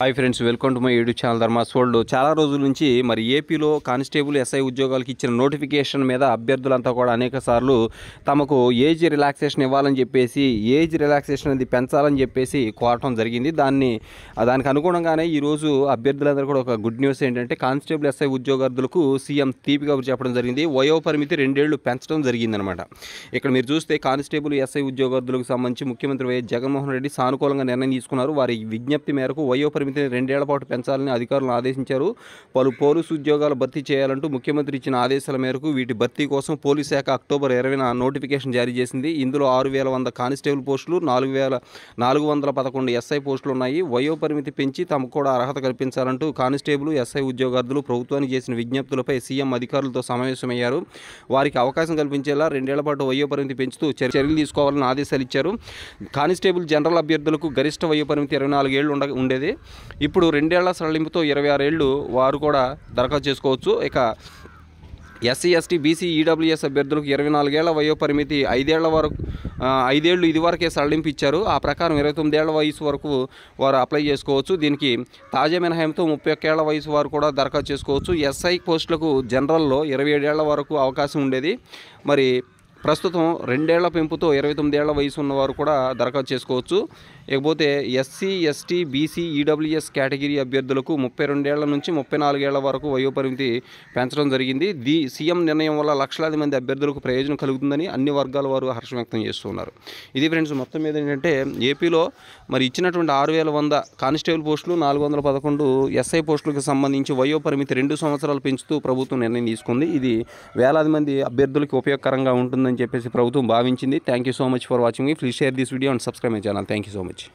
hi friends welcome to my YouTube channel Dharma's world చాలా రోజుల నుంచి మరి ఏపీలో కానిస్టేబుల్ ఎస్ఐ ఉద్యోగాలకు ఇచ్చిన నోటిఫికేషన్ మీద అభ్యర్థులంతా కూడా అనేక సార్లు తమకు ఏజ్ రిలాక్సేషన్ ఇవ్వాలని చెప్పేసి ఏజ్ రిలాక్సేషన్ అది పెంచాలని చెప్పేసి కోరటం జరిగింది దాన్ని దానికి అనుగుణంగానే ఈరోజు అభ్యర్థులందరూ కూడా ఒక గుడ్ న్యూస్ ఏంటంటే కానిస్టేబుల్ ఎస్ఐ ఉద్యోగార్థులకు సీఎం తీపి కబురు చెప్పడం జరిగింది వయో పరిమితి రెండేళ్లు పెంచడం జరిగిందనమాట ఇక్కడ మీరు చూస్తే కానిస్టేబుల్ ఎస్ఐ ఉద్యోగార్థులకు సంబంధించి ముఖ్యమంత్రి వైఎస్ జగన్మోహన్ రెడ్డి సానుకూలంగా నిర్ణయం తీసుకున్నారు వారి విజ్ఞప్తి మేరకు వయో పరిమితి పరిమితిని రెండేళ్ల పాటు పెంచాలని అధికారులను ఆదేశించారు పలు పోలీసు ఉద్యోగాలు భర్తీ చేయాలంటూ ముఖ్యమంత్రి ఇచ్చిన ఆదేశాల మేరకు వీటి భర్తీ కోసం పోలీస్ శాఖ అక్టోబర్ ఇరవైన నోటిఫికేషన్ జారీ చేసింది ఇందులో ఆరు వేల వంద కానిస్టేబుల్ పోస్టులు నాలుగు వేల నాలుగు వందల పదకొండు ఎస్ఐ పోస్టులు ఉన్నాయి వయో పరిమితి పెంచి తమకు కూడా అర్హత కల్పించాలంటూ కానిస్టేబుల్ ఎస్ఐ ఉద్యోగార్థులు ప్రభుత్వానికి చేసిన విజ్ఞప్తులపై సీఎం అధికారులతో సమావేశమయ్యారు వారికి అవకాశం కల్పించేలా రెండేళ్ల పాటు వయో పరిమితి పెంచుతూ చర్యలు తీసుకోవాలని ఆదేశాలు ఇచ్చారు కానిస్టేబుల్ జనరల్ అభ్యర్థులకు గరిష్ట వయో పరిమితి ఇరవై నాలుగేళ్లు ఉండేది ఇప్పుడు రెండేళ్ల సడలింపుతో ఇరవై ఏళ్ళు వారు కూడా దరఖాస్తు చేసుకోవచ్చు ఇక ఎస్సీ ఎస్టీ బీసీ ఈడబ్ల్యూఎస్ అభ్యర్థులకు ఇరవై నాలుగేళ్ల వయో పరిమితి ఐదేళ్ల వరకు ఐదేళ్లు ఇదివరకే సడలింపు ఇచ్చారు ఆ ప్రకారం ఇరవై తొమ్మిదేళ్ల వయసు వరకు వారు అప్లై చేసుకోవచ్చు దీనికి తాజా మినహాయింపుతో ముప్పై ఒక్కేళ్ల వయసు వారు కూడా దరఖాస్తు చేసుకోవచ్చు ఎస్ఐ పోస్టులకు జనరల్లో ఇరవై ఏడేళ్ల వరకు అవకాశం ఉండేది మరి ప్రస్తుతం రెండేళ్ల పెంపుతో ఇరవై తొమ్మిదేళ్ల వయసు ఉన్నవారు కూడా దరఖాస్తు చేసుకోవచ్చు ఇకపోతే SC ST BC EWS category అభ్యర్థులకు ముప్పై రెండేళ్ల నుంచి ముప్పై నాలుగేళ్ల వరకు వయోపరిమితి పెంచడం జరిగింది దీ సీఎం నిర్ణయం వల్ల లక్షలాది మంది అభ్యర్థులకు ప్రయోజనం కలుగుతుందని అన్ని వర్గాల వారు హర్షం వ్యక్తం చేస్తున్నారు ఇది ఫ్రెండ్స్ మొత్తం మీద ఏంటంటే ఏపీలో మరి ఇచ్చినటువంటి ఆరు వేల వంద కానిస్టేబుల్ పోస్టులు నాలుగు వందల పదకొండు ఎస్ఐ పోస్టులకు సంబంధించి వయోపరిమితి రెండు సంవత్సరాలు పెంచుతూ ప్రభుత్వం నిర్ణయం తీసుకుంది ఇది వేలాది మంది అభ్యర్థులకు ఉపయోగకరంగా ఉంటుంది ఉంటుందని చెప్పేసి ప్రభుత్వం భావించింది thank so much for watching మీ please share this video and subscribe my channel thank so much